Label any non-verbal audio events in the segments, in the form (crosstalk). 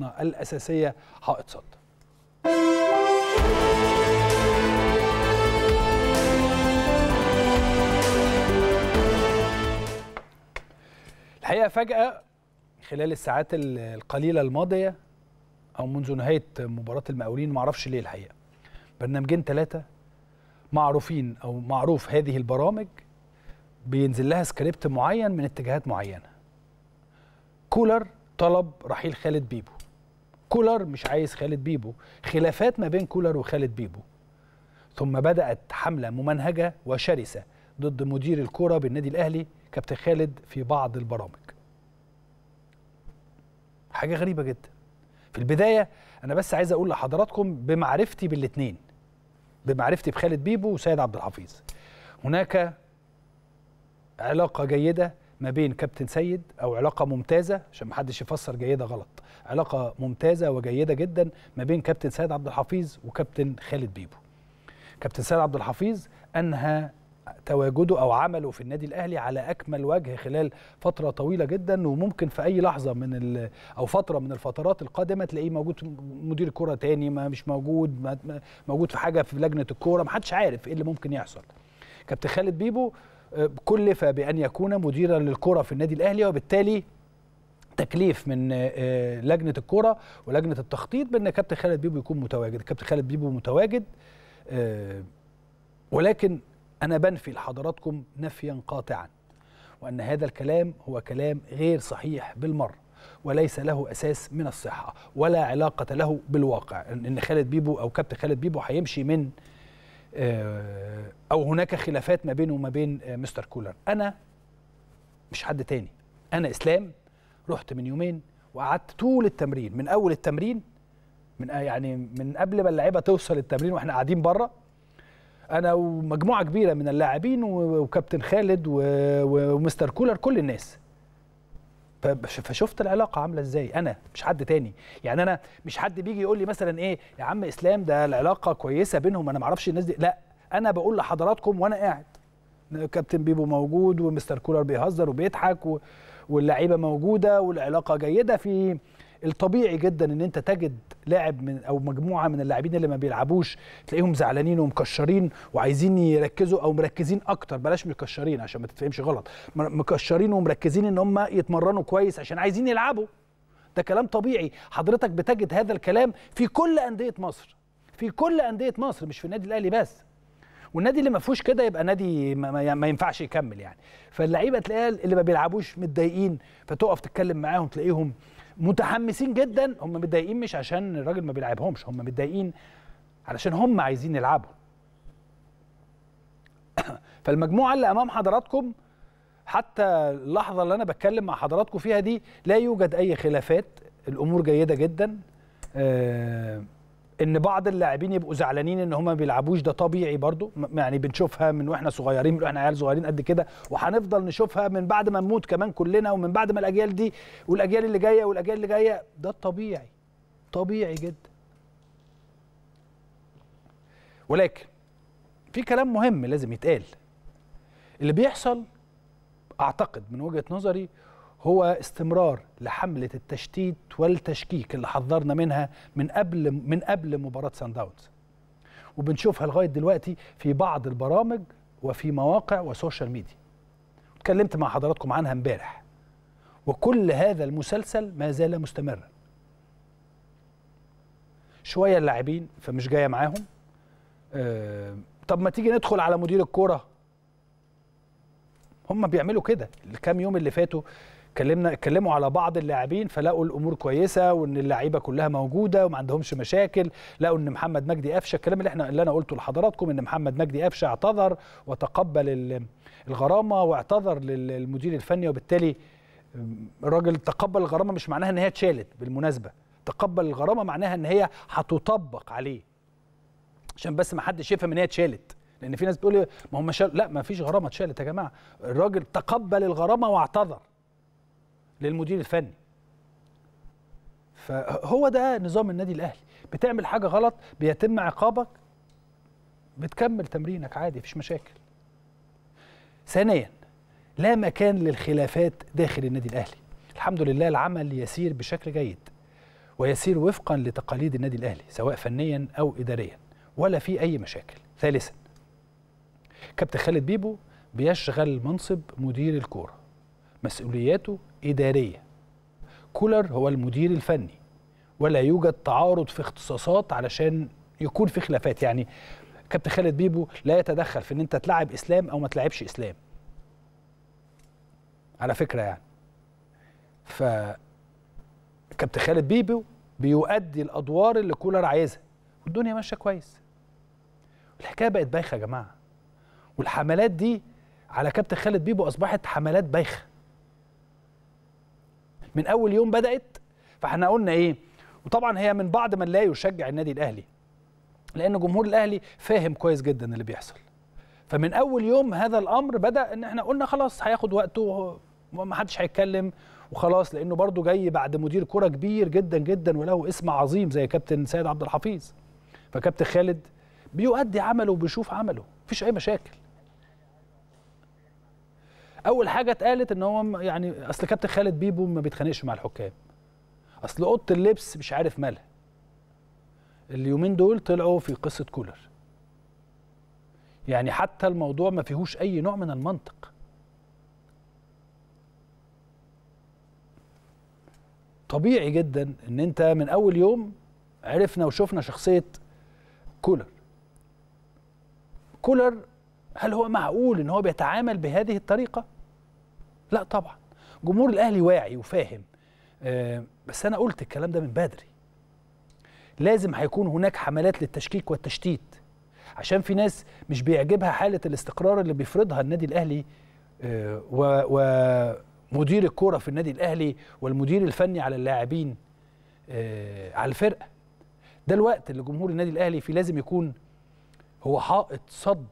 الأساسية حائط صد الحقيقة فجأة خلال الساعات القليلة الماضية أو منذ نهاية مباراة المقاولين معرفش ليه الحقيقة برنامجين ثلاثة معروفين أو معروف هذه البرامج بينزل لها سكريبت معين من اتجاهات معينة كولر طلب رحيل خالد بيبو كولر مش عايز خالد بيبو خلافات ما بين كولر وخالد بيبو ثم بدأت حملة ممنهجة وشرسة ضد مدير الكرة بالنادي الأهلي كابتن خالد في بعض البرامج حاجة غريبة جدا في البداية أنا بس عايز أقول لحضراتكم بمعرفتي بالاتنين بمعرفتي بخالد بيبو وسيد عبد الحفيظ هناك علاقة جيدة ما بين كابتن سيد او علاقه ممتازه عشان ما حدش يفسر جيده غلط علاقه ممتازه وجيده جدا ما بين كابتن سيد عبد الحفيظ وكابتن خالد بيبو كابتن سيد عبد الحفيظ انهى تواجده او عمله في النادي الاهلي على اكمل وجه خلال فتره طويله جدا وممكن في اي لحظه من او فتره من الفترات القادمه تلاقيه موجود مدير كره تاني ما مش موجود ما موجود في حاجه في لجنه الكوره ما حدش عارف ايه اللي ممكن يحصل كابتن خالد بيبو كلف بأن يكون مديرا للكرة في النادي الأهلي وبالتالي تكليف من آه، لجنة الكرة ولجنة التخطيط بأن كابتن خالد بيبو يكون متواجد كابتن خالد بيبو متواجد آه، ولكن أنا بنفي لحضراتكم نفيا قاطعا وأن هذا الكلام هو كلام غير صحيح بالمرة وليس له أساس من الصحة ولا علاقة له بالواقع إن خالد بيبو أو كابتن خالد بيبو هيمشي من آه، او هناك خلافات ما بينه وما بين آه، مستر كولر انا مش حد تاني انا اسلام رحت من يومين وقعدت طول التمرين من اول التمرين من آه، يعني من قبل ما اللعيبه توصل التمرين واحنا قاعدين بره انا ومجموعه كبيره من اللاعبين وكابتن خالد ومستر كولر كل الناس فشفت العلاقه عامله ازاي انا مش حد تاني يعني انا مش حد بيجي يقول لي مثلا ايه يا عم اسلام ده العلاقه كويسه بينهم انا ما اعرفش الناس دي لا انا بقول لحضراتكم وانا قاعد كابتن بيبو موجود ومستر كولر بيهزر وبيضحك و... واللعيبه موجوده والعلاقه جيده في الطبيعي جدا ان انت تجد لاعب من او مجموعه من اللاعبين اللي ما بيلعبوش تلاقيهم زعلانين ومكشرين وعايزين يركزوا او مركزين اكتر بلاش مكشرين عشان ما تتفهمش غلط مكشرين ومركزين ان هم يتمرنوا كويس عشان عايزين يلعبوا ده كلام طبيعي حضرتك بتجد هذا الكلام في كل انديه مصر في كل انديه مصر مش في النادي الاهلي بس والنادي اللي ما فيهوش كده يبقى نادي ما, ينفعش يكمل يعني فاللعيبه تلاقيها اللي ما بيلعبوش متضايقين فتقف تتكلم معاهم تلاقيهم متحمسين جدا هم متضايقين مش عشان الراجل ما بيلعبهمش هم متضايقين علشان هم عايزين يلعبوا (coughs) فالمجموعه اللي امام حضراتكم حتى اللحظه اللي انا بتكلم مع حضراتكم فيها دي لا يوجد اي خلافات الامور جيده جدا آه ان بعض اللاعبين يبقوا زعلانين ان هم ما بيلعبوش ده طبيعي برضو يعني بنشوفها من واحنا صغيرين من واحنا عيال صغيرين قد كده وهنفضل نشوفها من بعد ما نموت كمان كلنا ومن بعد ما الاجيال دي والاجيال اللي جايه والاجيال اللي جايه ده الطبيعي طبيعي جدا ولكن في كلام مهم لازم يتقال اللي بيحصل اعتقد من وجهه نظري هو استمرار لحملة التشتيت والتشكيك اللي حذرنا منها من قبل من قبل مباراة سان داونز وبنشوفها لغاية دلوقتي في بعض البرامج وفي مواقع وسوشيال ميديا اتكلمت مع حضراتكم عنها امبارح وكل هذا المسلسل ما زال مستمرا شوية اللاعبين فمش جاية معاهم أه طب ما تيجي ندخل على مدير الكورة. هم بيعملوا كده الكام يوم اللي فاتوا اتكلمنا اتكلموا على بعض اللاعبين فلقوا الامور كويسه وان اللعيبه كلها موجوده وما عندهمش مشاكل لقوا ان محمد مجدي قفشه الكلام اللي احنا اللي انا قلته لحضراتكم ان محمد مجدي قفشه اعتذر وتقبل الغرامه واعتذر للمدير الفني وبالتالي الراجل تقبل الغرامه مش معناها ان هي اتشالت بالمناسبه تقبل الغرامه معناها ان هي هتطبق عليه عشان بس ما حدش يفهم ان هي اتشالت لان في ناس بتقول ما هم شال لا ما فيش غرامه اتشالت يا جماعه الراجل تقبل الغرامه واعتذر للمدير الفني فهو ده نظام النادي الاهلي بتعمل حاجه غلط بيتم عقابك بتكمل تمرينك عادي مفيش مشاكل ثانيا لا مكان للخلافات داخل النادي الاهلي الحمد لله العمل يسير بشكل جيد ويسير وفقا لتقاليد النادي الاهلي سواء فنيا او اداريا ولا في اي مشاكل ثالثا كابتن خالد بيبو بيشغل منصب مدير الكوره مسؤولياته إدارية كولر هو المدير الفني ولا يوجد تعارض في اختصاصات علشان يكون في خلافات يعني كابتن خالد بيبو لا يتدخل في ان انت تلعب اسلام او ما تلعبش اسلام على فكره يعني ف كابتن خالد بيبو بيؤدي الادوار اللي كولر عايزها والدنيا ماشيه كويس الحكايه بقت بايخه يا جماعه والحملات دي على كابتن خالد بيبو اصبحت حملات بايخه من اول يوم بدات فاحنا قلنا ايه وطبعا هي من بعض من لا يشجع النادي الاهلي لان جمهور الاهلي فاهم كويس جدا اللي بيحصل فمن اول يوم هذا الامر بدا ان احنا قلنا خلاص هياخد وقته وما حدش هيتكلم وخلاص لانه برضه جاي بعد مدير كره كبير جدا جدا وله اسم عظيم زي كابتن سيد عبد الحفيظ فكابتن خالد بيؤدي عمله وبيشوف عمله مفيش اي مشاكل اول حاجه اتقالت ان هو يعني اصل كابتن خالد بيبو ما بيتخانقش مع الحكام اصل اوضه اللبس مش عارف مالها اليومين دول طلعوا في قصه كولر يعني حتى الموضوع ما فيهوش اي نوع من المنطق طبيعي جدا ان انت من اول يوم عرفنا وشفنا شخصيه كولر كولر هل هو معقول ان هو بيتعامل بهذه الطريقه لا طبعا جمهور الاهلي واعي وفاهم آه بس انا قلت الكلام ده من بدري لازم هيكون هناك حملات للتشكيك والتشتيت عشان في ناس مش بيعجبها حاله الاستقرار اللي بيفرضها النادي الاهلي آه ومدير الكوره في النادي الاهلي والمدير الفني على اللاعبين آه على الفرقه ده الوقت اللي جمهور النادي الاهلي فيه لازم يكون هو حائط صد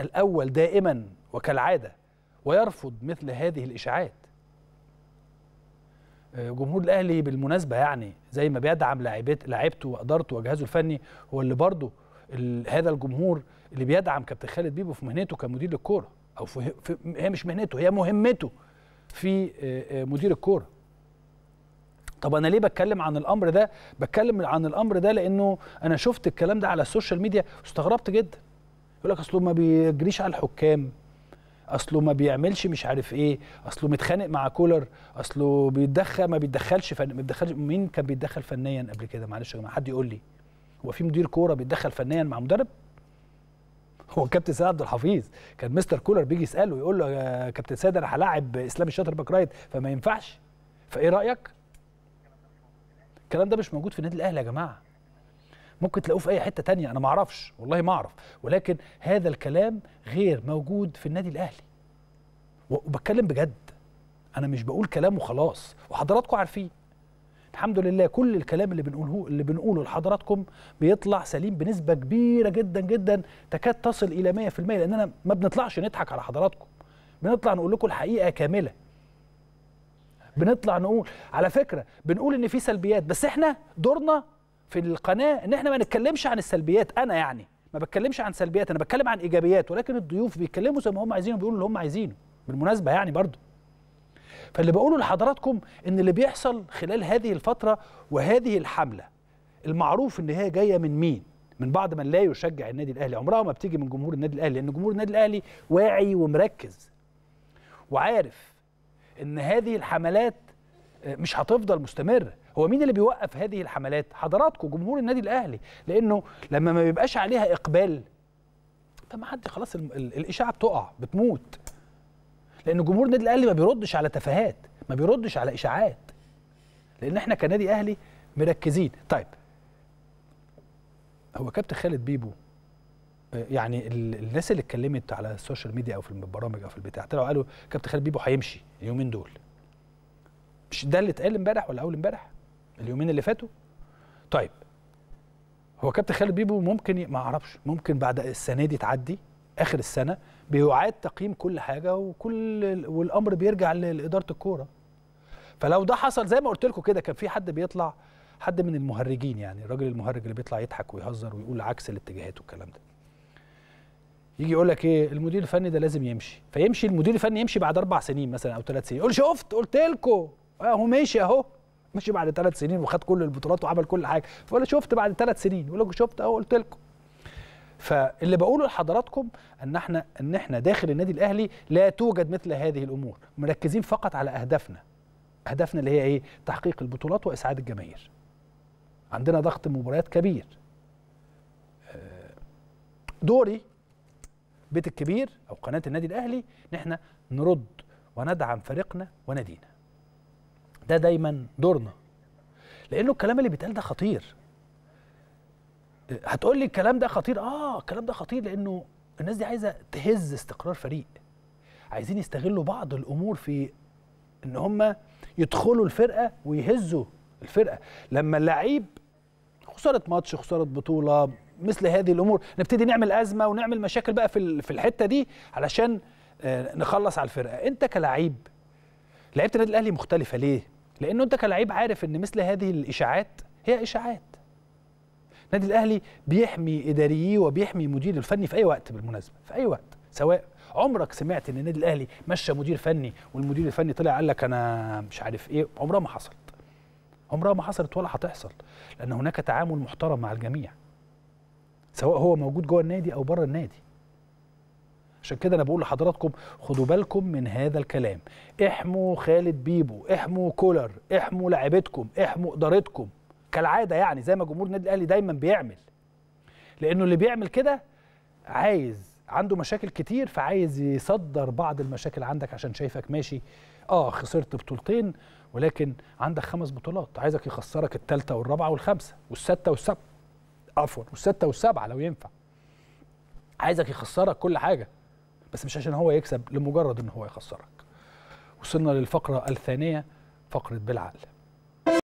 الأول دائما وكالعادة ويرفض مثل هذه الإشاعات آه، جمهور الأهلي بالمناسبة يعني زي ما بيدعم لعيبته وإدارته وجهازه الفني هو اللي برضه هذا الجمهور اللي بيدعم كابتن خالد بيبو في مهنته كمدير للكوره او في, في هي مش مهنته هي مهمته في آه، آه، مدير الكوره طب انا ليه بتكلم عن الامر ده بتكلم عن الامر ده لانه انا شفت الكلام ده على السوشيال ميديا واستغربت جدا يقول لك اصله ما بيجريش على الحكام اصله ما بيعملش مش عارف ايه اصله متخانق مع كولر اصله بيتدخل ما بيتدخلش فن... ما بيتدخلش مين كان بيتدخل فنيا قبل كده معلش يا جماعه حد يقول لي هو في مدير كوره بيتدخل فنيا مع مدرب هو كابتن سيد عبد الحفيظ كان مستر كولر بيجي يساله يقول له يا كابتن سيد انا هلاعب اسلام الشاطر باك رايت فما ينفعش فايه رايك الكلام ده مش موجود في النادي الاهلي يا جماعه ممكن تلاقوه في اي حته تانية انا ما اعرفش والله ما اعرف ولكن هذا الكلام غير موجود في النادي الاهلي وبتكلم بجد انا مش بقول كلام وخلاص وحضراتكم عارفين الحمد لله كل الكلام اللي بنقوله اللي بنقوله لحضراتكم بيطلع سليم بنسبه كبيره جدا جدا تكاد تصل الى 100% لاننا ما بنطلعش نضحك على حضراتكم بنطلع نقول لكم الحقيقه كامله بنطلع نقول على فكره بنقول ان في سلبيات بس احنا دورنا في القناه ان احنا ما نتكلمش عن السلبيات انا يعني ما بتكلمش عن سلبيات انا بتكلم عن ايجابيات ولكن الضيوف بيتكلموا زي ما هم عايزين وبيقولوا اللي هم عايزينه بالمناسبه يعني برضو فاللي بقوله لحضراتكم ان اللي بيحصل خلال هذه الفتره وهذه الحمله المعروف ان هي جايه من مين من بعض من لا يشجع النادي الاهلي عمرها ما بتيجي من جمهور النادي الاهلي لان جمهور النادي الاهلي واعي ومركز وعارف ان هذه الحملات مش هتفضل مستمره هو مين اللي بيوقف هذه الحملات حضراتكم جمهور النادي الاهلي لانه لما ما بيبقاش عليها اقبال فما حد خلاص الاشاعه بتقع بتموت لان جمهور النادي الاهلي ما بيردش على تفاهات ما بيردش على اشاعات لان احنا كنادي اهلي مركزين طيب هو كابتن خالد بيبو آه، يعني الناس اللي اتكلمت على السوشيال ميديا او في البرامج او في البتاع طلعوا قالوا كابتن خالد بيبو هيمشي اليومين دول مش ده اللي اتقال امبارح ولا اول امبارح اليومين اللي فاتوا طيب هو كابتن خالد بيبو ممكن ي... ما اعرفش ممكن بعد السنه دي تعدي اخر السنه بيعاد تقييم كل حاجه وكل والامر بيرجع لاداره الكوره فلو ده حصل زي ما قلت لكم كده كان في حد بيطلع حد من المهرجين يعني الراجل المهرج اللي بيطلع يضحك ويهزر ويقول عكس الاتجاهات والكلام ده يجي يقول لك ايه المدير الفني ده لازم يمشي فيمشي المدير الفني يمشي بعد اربع سنين مثلا او ثلاث سنين يقول شفت قلت لكم اهو ماشي اهو ماشي بعد ثلاث سنين وخد كل البطولات وعمل كل حاجه فيقول شفت بعد ثلاث سنين يقول لك شفت اهو قلت لكم فاللي بقوله لحضراتكم ان احنا ان احنا داخل النادي الاهلي لا توجد مثل هذه الامور مركزين فقط على اهدافنا اهدافنا اللي هي ايه تحقيق البطولات واسعاد الجماهير عندنا ضغط مباريات كبير آه، دوري بيت الكبير او قناه النادي الاهلي ان احنا نرد وندعم فريقنا ونادينا ده دايما دورنا لانه الكلام اللي بيتقال ده خطير هتقول لي الكلام ده خطير اه الكلام ده خطير لانه الناس دي عايزه تهز استقرار فريق عايزين يستغلوا بعض الامور في ان هم يدخلوا الفرقه ويهزوا الفرقه لما اللعيب خساره ماتش خساره بطوله مثل هذه الامور نبتدي نعمل ازمه ونعمل مشاكل بقى في في الحته دي علشان آه، نخلص على الفرقه انت كلاعب لعيبه النادي الاهلي مختلفه ليه لانه انت كلاعب عارف ان مثل هذه الاشاعات هي اشاعات النادي الاهلي بيحمي اداريه وبيحمي مدير الفني في اي وقت بالمناسبه في اي وقت سواء عمرك سمعت ان النادي الاهلي مشى مدير فني والمدير الفني طلع قال لك انا مش عارف ايه عمرها ما حصلت عمرها ما حصلت ولا هتحصل لان هناك تعامل محترم مع الجميع سواء هو موجود جوه النادي او بره النادي عشان كده انا بقول لحضراتكم خدوا بالكم من هذا الكلام احموا خالد بيبو احموا كولر احموا لعبتكم احموا ادارتكم كالعاده يعني زي ما جمهور النادي الاهلي دايما بيعمل لانه اللي بيعمل كده عايز عنده مشاكل كتير فعايز يصدر بعض المشاكل عندك عشان شايفك ماشي اه خسرت بطولتين ولكن عندك خمس بطولات عايزك يخسرك الثالثه والرابعه والخامسه والسته والسبعه عفوا والسته والسبعه لو ينفع عايزك يخسرك كل حاجه بس مش عشان هو يكسب لمجرد ان هو يخسرك وصلنا للفقره الثانيه فقره بالعقل